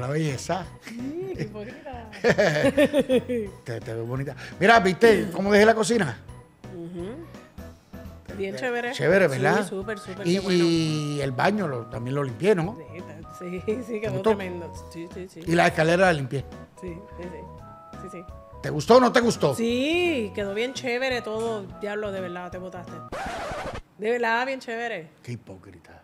la belleza. Sí, qué bonita. te, te ves bonita. Mira, ¿viste cómo dejé la cocina? Bien chévere. Chévere, ¿verdad? Sí, súper, súper. Y, y, el baño también lo limpié, ¿no? Sí, sí, quedó tremendo. Sí, sí, sí. Y la escalera la limpié. Sí, sí, sí. sí, sí. ¿Te gustó o no te gustó? Sí, quedó bien chévere todo. Diablo, de verdad, te botaste. De verdad, bien chévere. Qué hipócrita.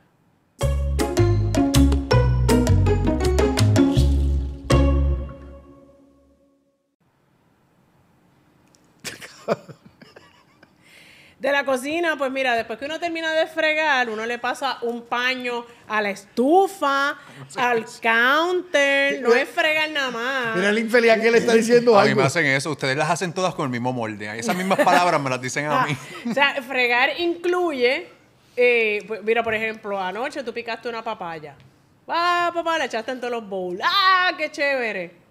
De la cocina, pues mira, después que uno termina de fregar, uno le pasa un paño a la estufa, al counter, no es fregar nada más. Mira el infeliz que le está diciendo A mí me hacen eso, ustedes las hacen todas con el mismo molde. Esas mismas palabras me las dicen a ah, mí. O sea, fregar incluye, eh, pues mira, por ejemplo, anoche tú picaste una papaya. Ah, papá, la echaste en todos los bowls. ¡Ah, qué chévere!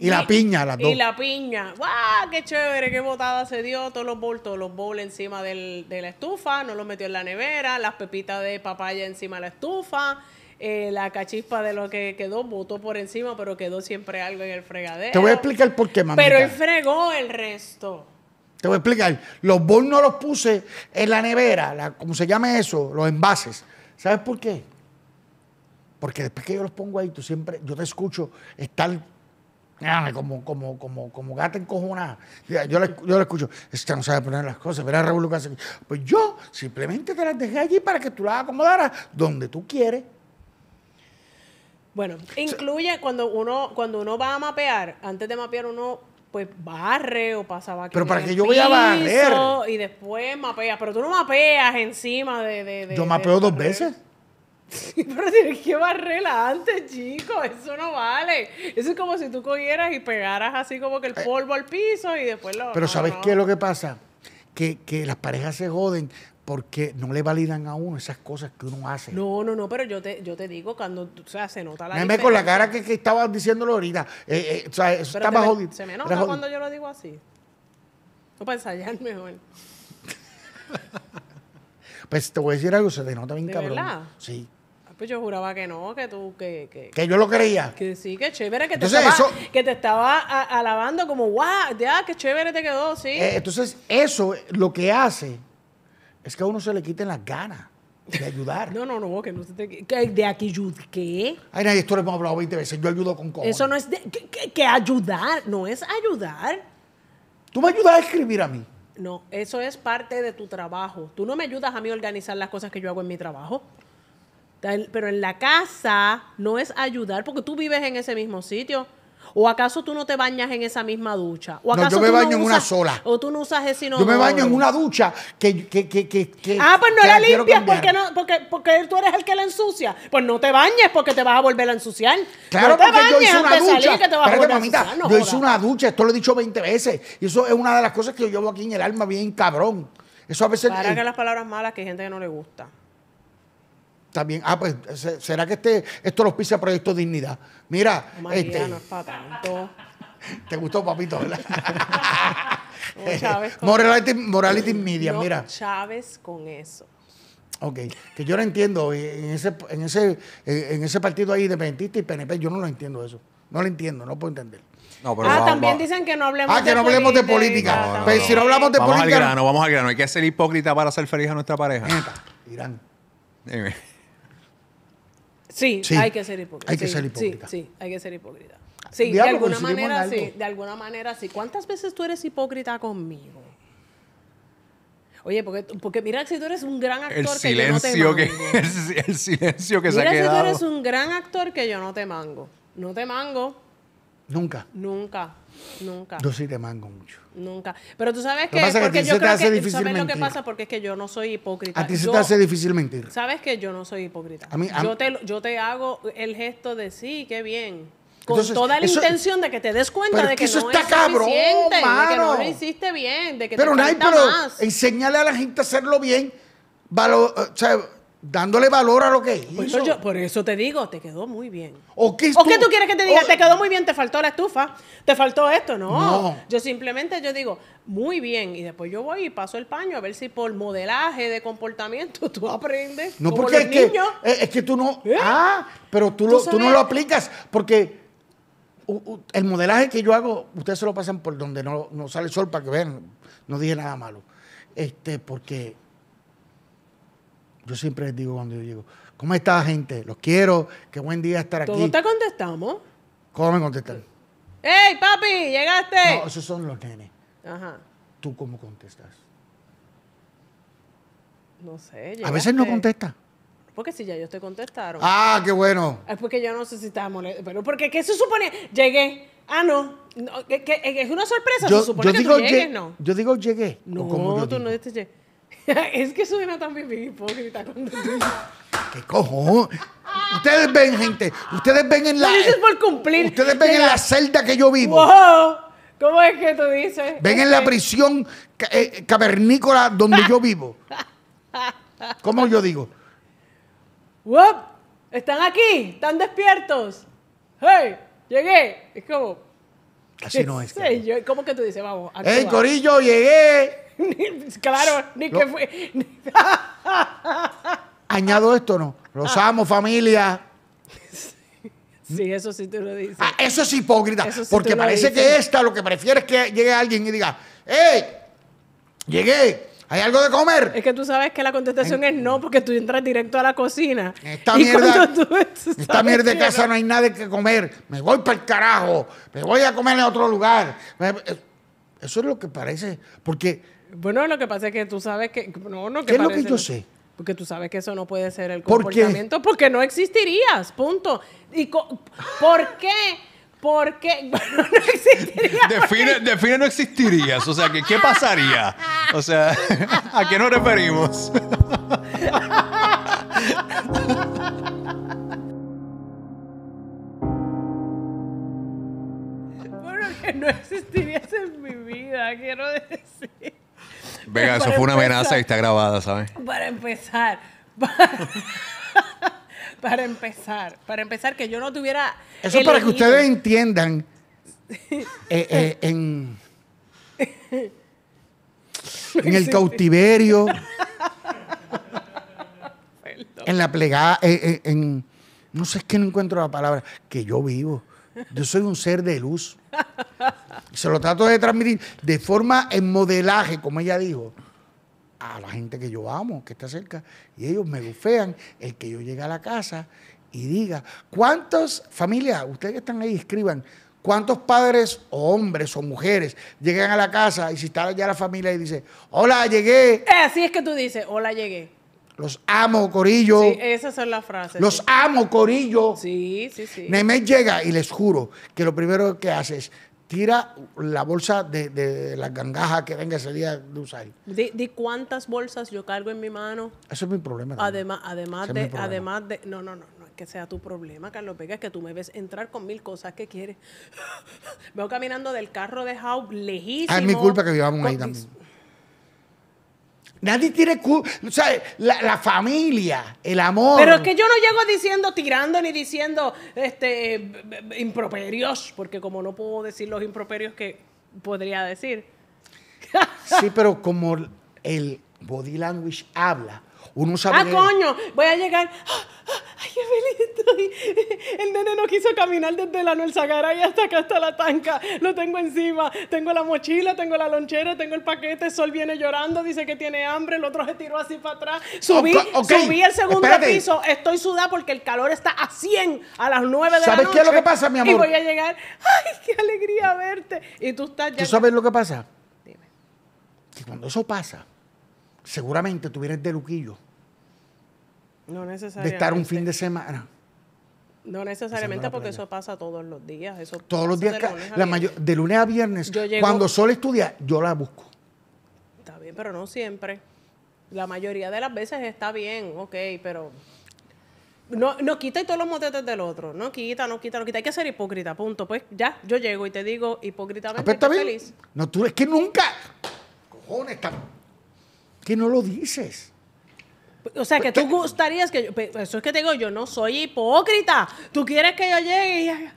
Y, la piña, las dos. Y la piña. ¡Guau! ¡Qué chévere! ¡Qué botada se dio! Todos los bols, los bols encima de la estufa. No los metió en la nevera. Las pepitas de papaya encima de la estufa. Eh, la cachispa de lo que quedó, botó por encima, pero quedó siempre algo en el fregadero. Te voy a explicar por qué, mamita. Pero él fregó el resto. Te voy a explicar. Los bols no los puse en la nevera, la, como se llame eso, los envases. ¿Sabes por qué? Porque después que yo los pongo ahí, tú siempre, yo te escucho estar Ah, como, como, como, como gata encojonada. Yo le, escucho, es no sabe poner las cosas, verá Raúl Pues yo simplemente te las dejé allí para que tú las acomodaras donde tú quieres. Bueno, incluye cuando uno, cuando uno va a mapear, antes de mapear uno pues barre o pasa vaquero. Pero para que yo voy a barrer. Y después mapeas, pero tú no mapeas encima de... yo mapeo dos veces. pero tienes que barrerla antes, chico. Eso no vale. Eso es como si tú cogieras y pegaras así como que el eh. polvo al piso y después lo. Pero ¿sabes qué es lo que pasa? Que, que las parejas se joden porque no le validan a uno esas cosas que uno hace. No, no, no, pero yo te, yo te digo, cuando o sea, se nota la. Meme con la cara que, estabas estaba diciéndolo ahorita. Eh, eh, o sea, eso estaba jodido. Se me nota cuando yo lo digo así. No para ensayar mejor. pues te voy a decir algo, se te nota bien cabrón. Sí. Pues yo juraba que no, que tú, que... Que, ¿Que yo lo creía. Que sí, que chévere, que te estaba, que te estaba alabando como, guau, ya, que chévere te quedó, sí. Eh, entonces, eso lo que hace es que a uno se le quiten las ganas de ayudar. no, no, no, que no se te... Que de aquí, ¿qué? Ay, nadie, esto lo hemos hablado 20 veces, yo ayudo con cosas. Eso no es... que ayudar, no es ayudar. Tú me ayudas a escribir a mí. No, eso es parte de tu trabajo. Tú no me ayudas a mí a organizar las cosas que yo hago en mi trabajo. Pero en la casa no es ayudar porque tú vives en ese mismo sitio. ¿O acaso tú no te bañas en esa misma ducha? ¿O acaso no, yo me baño en una sola. ¿O tú no usas ese inodoro? Yo me baño en una ducha que... que, que, ah, pues no la limpias porque, no, porque, porque tú eres el que la ensucia. Pues no te bañes porque te vas a volver a ensuciar. Claro, porque yo hice una ducha. Espérate, yo hice una ducha, esto lo he dicho 20 veces. Y eso es una de las cosas que yo llevo aquí en el alma bien cabrón. Eso a veces... Para que las palabras malas que hay gente que no le gusta también, ah, pues, ¿será que este, esto los pisa Proyecto Dignidad? Mira, oh, este, Te gustó, papito, morality, morality Media, mira. Chávez con eso. Ok, que yo no entiendo, eh, en ese, en ese, eh, en ese partido ahí independentista y PNP, yo no lo entiendo eso. No lo entiendo, no puedo entender. ah, también dicen que no hablemos ah, que no hablemos de política. pero pues, si no hablamos de política. Vamos al grano, vamos al grano. Hay que ser hipócrita para ser feliz a nuestra pareja. Irán. Dime. Sí, hay que ser hipócrita. Hay que sí, ser hipócrita. Sí, hay que ser hipócrita. de alguna manera sí, de alguna manera sí. ¿Cuántas veces tú eres hipócrita conmigo? Oye, porque, mira si tú eres un gran actor que yo no te mango. el, silencio que se ha quedado. Mira si tú eres un gran actor que yo no te mango. No te mango. Nunca. Nunca. Nunca. Yo sí te mango mucho. Nunca. Pero tú sabes que, porque yo creo que difícil sabes lo que pasa porque es que yo no soy hipócrita. A ti se te hace difícil mentir. Sabes que yo no soy hipócrita. A mí, yo, te, yo te hago el gesto de sí, qué bien. Con toda la intención de que te des cuenta de que, eso no está es cabrón, de que no lo hiciste bien, de que pero, te no hay, pero enseñale a la gente a hacerlo bien, o sea, dándole valor a lo que hizo. Por eso, te digo, te quedó muy bien. ¿O qué, tú, quieres que te diga? Te quedó muy bien, te faltó la estufa, te faltó esto. No. Yo simplemente yo digo, muy bien. Y después yo voy y paso el paño a ver si por modelaje de comportamiento tú aprendes. No, porque es que, es, que, tú no. ¿Eh? Ah, pero tú, no lo aplicas. Porque el modelaje que yo hago, ustedes se lo pasan por donde no, no sale sol para que vean. No dije nada malo. Este, porque yo siempre les digo cuando yo llego, ¿cómo está gente? Los quiero, qué buen día estar aquí. ¿cómo te contestamos? ¿Cómo me contestan? ¡Ey, papi, llegaste! No, esos son los nenes. Ajá. ¿Tú cómo contestas? No sé. ¿llegaste? A veces no contesta. Porque si ya yo te contestaron. Ah, qué bueno. Es porque yo no sé si estaba molesto. Pero porque ¿qué se supone? Llegué. Ah, no. no que, es una sorpresa. se supone que digo tú llegues, ¿no? Yo digo llegué. No, ¿Cómo yo tú no dices llegué. es que suena también bien hipócrita cuando ¿Qué cojones? Ustedes ven, gente. Ustedes ven en la. Ustedes ven en la... celda que yo vivo. ¿Cómo es que tú dices? Ven en la prisión eh, cavernícola donde yo vivo. ¿Cómo yo digo? ¿Están aquí? ¿Están despiertos? ¡Hey! ¡Llegué! Es como. Así no es. Sí, yo, ¿Cómo que tú dices? Vamos. ¡Hey, Corillo! ¡Llegué! claro, ni que fue. Añado esto, ¿no? Los ah. amo, familia. Sí, eso sí te lo dices ah, eso es hipócrita. porque parece que esta lo que prefiere es que llegue alguien y diga, ¡Ey! Llegué. ¿Hay algo de comer? Es que tú sabes que la contestación es no, porque tú entras directo a la cocina. Esta mierda, esta mierda de casa no hay nada que comer. Me voy para el carajo. Me voy a comer en otro lugar. Eh, eso es lo que parece. Porque bueno, lo que pasa es que tú sabes que... No, no, ¿Qué es lo que yo sé? Porque tú sabes que eso no puede ser el comportamiento. porque no existirías, punto. ¿Y ¿Por qué? Porque bueno, no existiría. Define, no existirías. O sea, ¿qué pasaría? O sea, ¿a qué nos referimos? bueno, que no existirías en mi vida, quiero decir. Venga, eso fue una amenaza y está grabada, ¿sabes? Para empezar. Para, empezar. Para empezar, que yo no tuviera. Eso es para que ustedes entiendan. Eh, eh, en, en el cautiverio. en la plegada. Eh, en, no sé, es que no encuentro la palabra. Que yo vivo. Yo soy un ser de luz. se lo trato de transmitir de forma en modelaje, como ella dijo, a la gente que yo amo, que está cerca. Y ellos me bufean el que yo llegue a la casa y diga, ¿cuántos, familias ustedes que están ahí, escriban, ¿Cuántos padres o hombres o mujeres llegan a la casa y si está ya la familia y dice, hola, llegué? Eh, así es que tú dices, hola, llegué. Los amo, Corillo. Sí, esa es la frase. Los amo, Corillo. Sí, sí, sí. Nemé llega y les juro que lo primero que hace es tira la bolsa de, las gangajas que venga ese día de usar. Di, cuántas bolsas yo cargo en mi mano. Eso es mi problema. Además, además de, además de, no, no, no, no es que sea tu problema, Carlos Vega, es que tú me ves entrar con mil cosas que quieres. Veo caminando del carro de Hau lejísimo. Ah, es mi culpa que vivamos ahí también. Nadie tiene culpa. O sea, la, familia, el amor. Pero es que yo no llego diciendo, tirando ni diciendo este eh, improperios, porque como no puedo decir los improperios que podría decir. Sí, pero como el body language habla, uno Ah, coño, voy a llegar. Ay, qué feliz estoy. El nene no quiso caminar desde la Noel y hasta acá, hasta la tanca. Lo tengo encima. Tengo la mochila, tengo la lonchera, tengo el paquete. Sol viene llorando, dice que tiene hambre. El otro se tiró así para atrás. Subí, el segundo piso. Estoy sudada porque el calor está a 100 a las 9 de la noche. ¿Sabes qué es lo que pasa, mi amor? Y voy a llegar. Ay, qué alegría verte. Y tú estás ya. ¿Tú sabes lo que pasa? Dime. cuando eso pasa seguramente tú vienes de Luquillo. No necesariamente. De estar un fin de semana. No necesariamente porque eso pasa todos los días. Eso todos los días, de lunes, la de lunes a viernes. cuando solo estudia, yo la busco. Está bien, pero no siempre. La mayoría de las veces está bien, ok, pero no, no quita todos los motetes del otro. No quita, no quita, no quita. Hay que ser hipócrita, punto. Pues ya, yo llego y te digo hipócritamente ah, pues feliz. No, tú es que nunca. Cojones, está que no lo dices. O sea, que tú gustarías que yo, pues, Eso es que te digo, yo no soy hipócrita. Tú quieres que yo llegue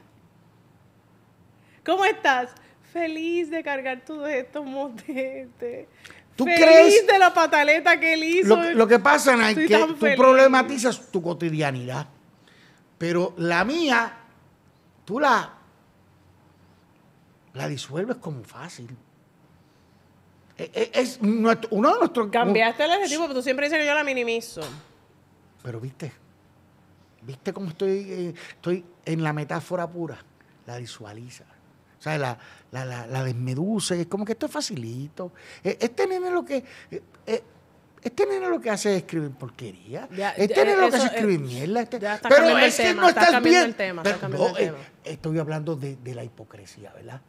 ¿Cómo estás? Feliz de cargar todos estos motetes. ¿Tú feliz de la pataleta que él hizo. Lo, que pasa es que tú problematizas tu cotidianidad. Pero la mía, tú la, la disuelves como fácil. Eh, eh, es uno de nuestros. Cambiaste el adjetivo, pero tú siempre dices que yo la minimizo. Pero viste, viste cómo estoy, eh, estoy en la metáfora pura, la visualiza. O sea, la, la, la, desmeduce, es como que esto es facilito. E, este nene lo que. este nene lo que hace es escribir porquería. este nene lo que hace es escribir mierda. Este, pero es que no estás, bien. El tema, Estoy hablando de la hipocresía, ¿verdad?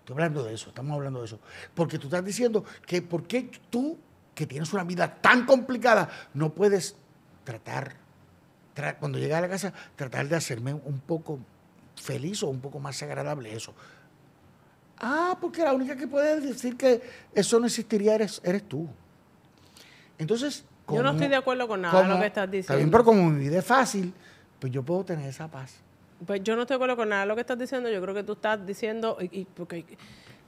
Estoy hablando de eso, estamos hablando de eso. Porque tú estás diciendo que por qué tú, que tienes una vida tan complicada, no puedes tratar, cuando llegas a la casa, tratar de hacerme un poco feliz o un poco más agradable eso. Ah, porque la única que puede decir que eso no existiría eres, tú. Entonces, como, yo no estoy de acuerdo con nada de lo que estás diciendo. También pero como mi vida es fácil, pues yo puedo tener esa paz. Pues yo no estoy de acuerdo con nada de lo que estás diciendo. Yo creo que tú estás diciendo, porque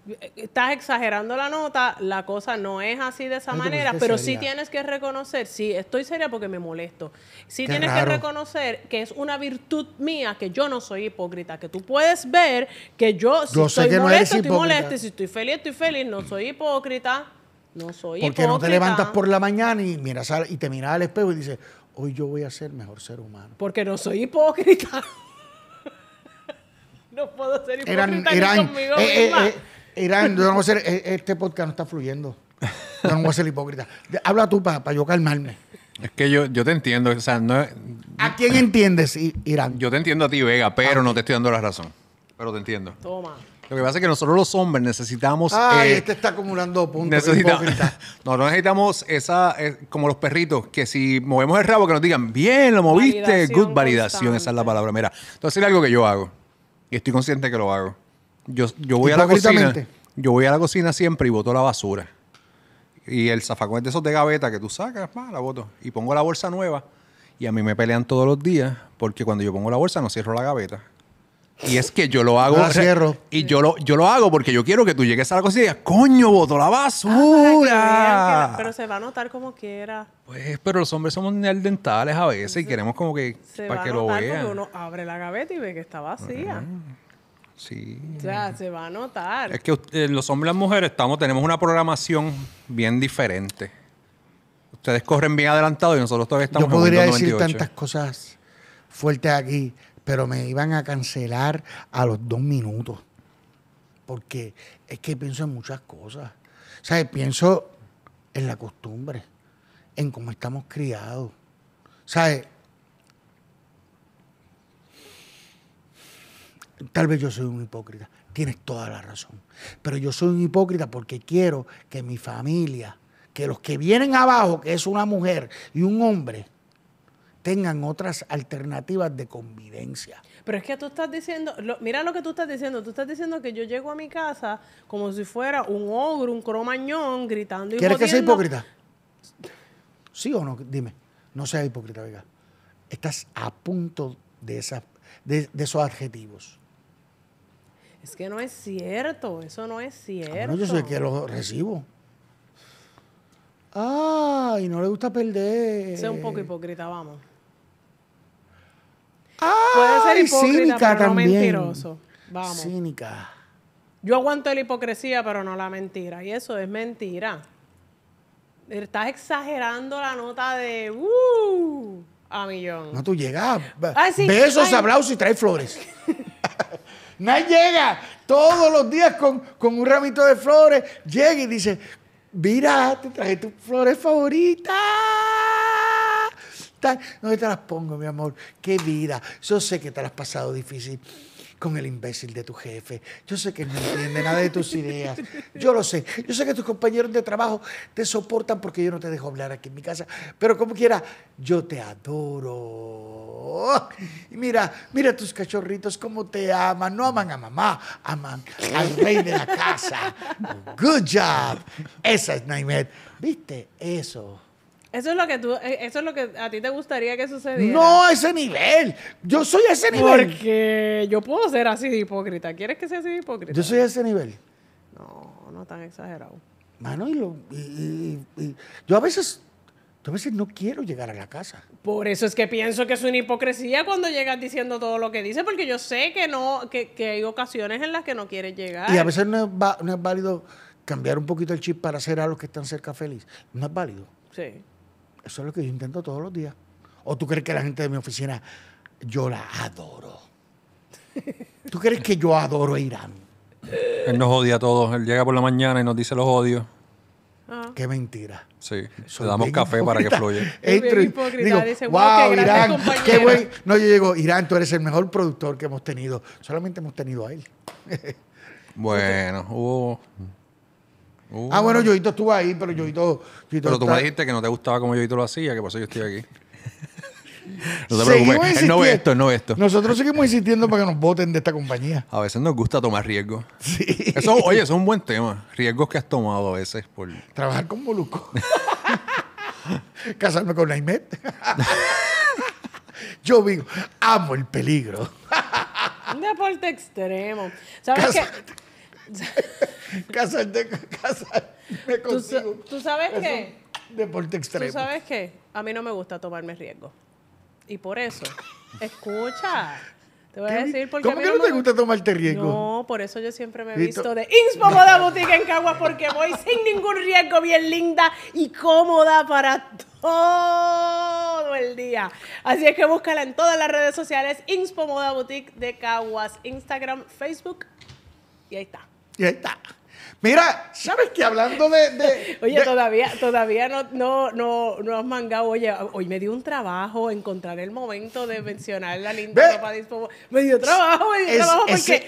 eh, estás exagerando la nota, la cosa no es así de esa manera, pero, sí tienes que reconocer, sí, estoy seria porque me molesto, sí tienes que reconocer que es una virtud mía, que yo no soy hipócrita, que tú puedes ver que yo, si estoy estoy molesta, si estoy feliz, estoy feliz, no soy hipócrita, no soy hipócrita. Porque no te levantas por la mañana y, miras y te miras al espejo y dices, hoy yo voy a ser mejor ser humano. Porque no soy hipócrita. No puedo ser hipócrita eran, conmigo este podcast no está fluyendo. no voy a ser hipócrita. Habla tú para yo calmarme. Es que yo, yo te entiendo. O no, ¿A quién entiendes, Irán? Yo te entiendo a ti, Vega, pero no te estoy dando la razón. Pero te entiendo. Toma. Lo que pasa es que nosotros los hombres necesitamos. Ay, eh, este está acumulando puntos. Necesita, no, no necesitamos esa, eh, como los perritos, que si movemos el rabo, que nos digan, bien, lo moviste, good validación, esa es la palabra. Mira, entonces es algo que yo hago. Y estoy consciente que lo hago. Yo, voy a la cocina. Yo voy a la cocina siempre y boto la basura. Y el zafacón de esos de gaveta que tú sacas, la boto. Y pongo la bolsa nueva. Y a mí me pelean todos los días porque cuando yo pongo la bolsa no cierro la gaveta. Y es que yo lo hago. Y yo lo, yo lo hago porque yo quiero que tú llegues a la cocina y digas, coño, voto la ah, basura. pero se va a notar como quiera. Pues, pero los hombres somos dentales a veces y queremos como que se va a notar lo vean. Uno abre la gaveta y ve que está vacía. Sí. O sea, se va a notar. Es que los hombres y las mujeres estamos, tenemos una programación bien diferente. Ustedes corren bien adelantado y nosotros todavía estamos. Yo podría decir tantas cosas fuertes aquí, pero me iban a cancelar a los dos minutos. Porque es que pienso en muchas cosas. ¿Sabes? Pienso en la costumbre, en cómo estamos criados. ¿Sabes? Tal vez yo soy un hipócrita, tienes toda la razón. Pero yo soy un hipócrita porque quiero que mi familia, que los que vienen abajo, que es una mujer y un hombre, tengan otras alternativas de convivencia. Pero es que tú estás diciendo, mira lo que tú estás diciendo, tú estás diciendo que yo llego a mi casa como si fuera un ogro, un cromañón, gritando y ¿Quieres que sea hipócrita? ¿Sí o no? Dime, no seas hipócrita, venga. Estás a punto de, de, esos adjetivos. Es que no es cierto, eso no es ah, cierto. yo soy que lo recibo. Ay, no le gusta perder. Sea un poco hipócrita, vamos. Puede ser hipócrita, pero mentiroso. Vamos. Cínica. Yo aguanto la hipocresía, pero no la mentira. Y eso es mentira. Estás exagerando la nota de uh, a millón. No, tú llegas. Ah, besos, abrazos y traes flores. nadie llega todos los días con, con, un ramito de flores. Llega y dice: Mira, te traje tus flores favoritas no ¿Dónde te las pongo, mi amor? Qué vida. Yo sé que te las has pasado difícil con el imbécil de tu jefe. Yo sé que no entiende nada de tus ideas. Yo lo sé. Yo sé que tus compañeros de trabajo te soportan porque yo no te dejo hablar aquí en mi casa. Pero como quiera, yo te adoro. Y mira, mira tus cachorritos cómo te aman. No aman a mamá, aman al rey de la casa. Good job. Esa es Naimet. ¿Viste eso? Eso es lo que tú, e, eso es lo que a ti te gustaría que sucediera. No, ese nivel. Yo soy ese nivel. Porque yo puedo ser así de hipócrita. ¿Quieres que sea así de hipócrita? Yo soy a ese nivel. No, no tan exagerado. Mano, y, yo a veces a veces no quiero llegar a la casa. Por eso es que pienso que es una hipocresía cuando llegas diciendo todo lo que dices, porque yo sé que no, que, hay ocasiones en las que no quieres llegar. Y a veces no es, válido cambiar un poquito el chip para hacer a los que están cerca feliz. No es válido. Sí. Eso es lo que yo intento todos los días. ¿O tú crees que la gente de mi oficina, yo la adoro? ¿Tú crees que yo adoro a Irán? Él nos odia a todos. Él llega por la mañana y nos dice los odios. Ah. Qué mentira. Sí, le damos café para que fluya. wow, Irán, qué güey. No, yo llego, Irán, tú eres el mejor productor que hemos tenido. Solamente hemos tenido a él. bueno, hubo Uh, ah, bueno, Yoito estuvo ahí, pero Yoito. pero tú me dijiste que no te gustaba como Yoito lo hacía, que por eso yo estoy aquí. No te preocupes. Él no esto, no esto. Nosotros seguimos insistiendo para que nos voten de esta compañía. A veces nos gusta tomar riesgos. Sí. oye, eso es un buen tema. Riesgos que has tomado a veces por. Trabajar con Molusco. Casarme con Naimet. Yo vivo... amo el peligro. Un deporte extremo. ¿Sabes qué? Casarte, de contigo. ¿Tú, ¿tú sabes qué? deporte extremo. ¿Tú sabes qué? A mí no me gusta tomarme riesgo. Y por eso, escucha. Te voy a decir qué. ¿Cómo que no, te gusta tomarte riesgo? No, por eso yo siempre me he visto de Inspo Moda Boutique en Caguas porque voy sin ningún riesgo, bien linda y cómoda para todo el día. Así es que búscala en todas las redes sociales, Inspo Moda Boutique de Caguas, Instagram, Facebook y ahí está. Y ahí está. Mira, ¿sabes qué? Hablando de. oye, todavía, todavía no, no, no, has mangado. Oye, hoy me dio un trabajo encontrar el momento de mencionar la linda ropa de Me dio trabajo, me dio trabajo porque.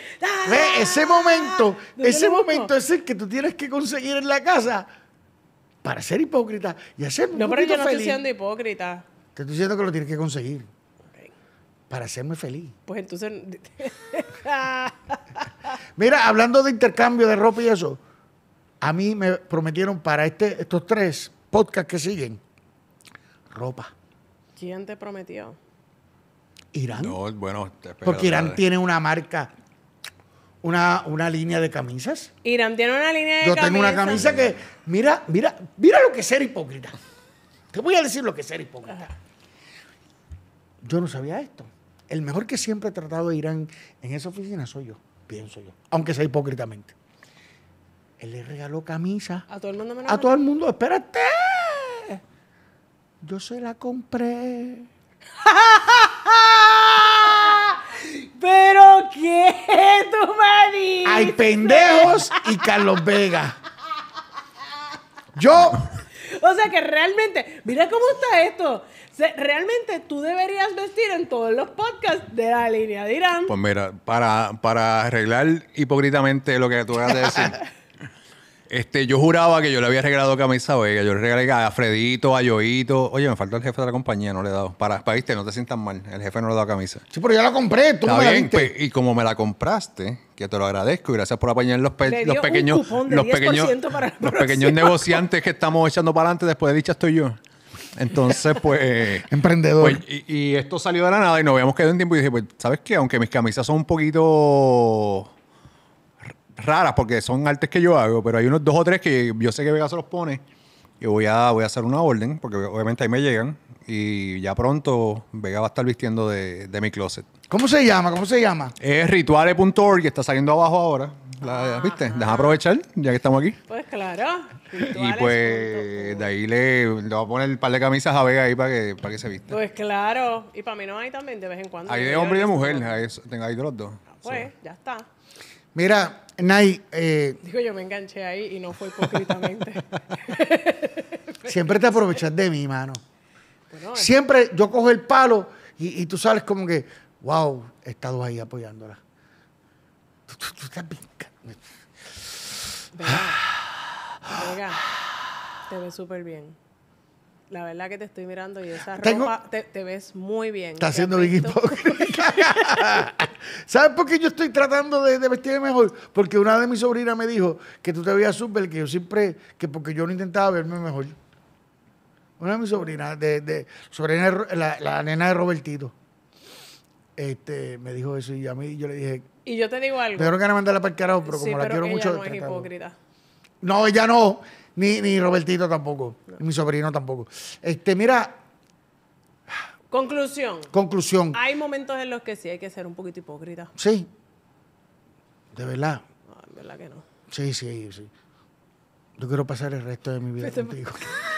Ese ¡Ah! momento, ese momento es el que tú tienes que conseguir en la casa para ser hipócrita y hacer. No, pero yo no estoy siendo hipócrita. Te estoy diciendo que lo tienes que conseguir para hacerme feliz. Pues entonces... Mira, hablando de intercambio de ropa y eso, a mí me prometieron para este, estos tres podcasts que siguen, ropa. ¿Quién te prometió? Irán. No, bueno, porque Irán tiene una marca, una, una línea de camisas. Irán tiene una línea de camisas. Yo tengo una camisa que, mira, mira, mira lo que es ser hipócrita. Te voy a decir lo que es ser hipócrita. Yo no sabía esto. El mejor que siempre he tratado de ir en esa oficina soy yo, pienso yo, aunque sea hipócritamente. Él le regaló camisa. A todo el mundo me A todo el mundo, espérate. Yo se la compré. ¿Pero qué? Tú me dices? Hay pendejos y Carlos Vega. Yo. O sea que realmente, mira cómo está esto realmente tú deberías vestir en todos los podcasts de la línea de Irán. Pues mira, para, para arreglar hipócritamente lo que tú acabas de decir. Este, yo juraba que yo le había regalado camisa a Vega. Yo le regalé a Fredito, a Yoito. Oye, me falta el jefe de la compañía, no le he dado. Para, para viste, no te sientas mal. El jefe no le ha dado camisa. Sí, pero yo la compré, tú la pues, y como me la compraste, que te lo agradezco y gracias por apañar los, pequeños, los pequeños, los pequeños negociantes que estamos echando para adelante después de dicha estoy yo. Entonces, pues. Emprendedor. Pues, y, esto salió de la nada y nos habíamos quedado en tiempo y dije, pues, ¿sabes qué? Aunque mis camisas son un poquito raras porque son artes que yo hago, pero hay unos dos o tres que yo sé que Vega se los pone y voy a, voy a hacer una orden porque obviamente ahí me llegan y ya pronto Vega va a estar vistiendo de, mi closet. ¿Cómo se llama? ¿Cómo se llama? Es que está saliendo abajo ahora. ¿viste? Deja aprovechar, ya que estamos aquí. Pues claro. Y pues de ahí le, le voy a poner el par de camisas a Vega ahí para que, para que se vista. Pues claro. Y para mí no hay también de vez en cuando. Hay de hombre y de mujer, hay, ahí de los dos. Ah, pues, ya está. Mira, Nay. Eh, digo, yo me enganché ahí y no fue hipócritamente. siempre te aprovechas de mí, mano. siempre yo cojo el palo y, tú sales como que, wow, he estado ahí apoyándola. Tú, tú, tú estás bien Venga, te ves súper bien. La verdad que te estoy mirando y esa ropa te, ves muy bien. Está haciendo Biggie hipócrita. ¿Sabes por qué yo estoy tratando de, vestirme mejor? Porque una de mis sobrinas me dijo que tú te veías súper, que yo siempre, que porque yo no intentaba verme mejor. Una de mis sobrinas, de, sobrina, la, la, nena de Robertito, este, me dijo eso y a mí yo le dije, y yo te digo algo. Yo que no mandarla para el pero como la quiero mucho. No es hipócrita. No, ella no. Ni, ni Robertito tampoco. Ni mi sobrino tampoco. Este, mira. Conclusión. Conclusión. Hay momentos en los que sí hay que ser un poquito hipócrita. Sí. De verdad. No, de verdad que no. Sí, sí, sí. Yo quiero pasar el resto de mi vida contigo.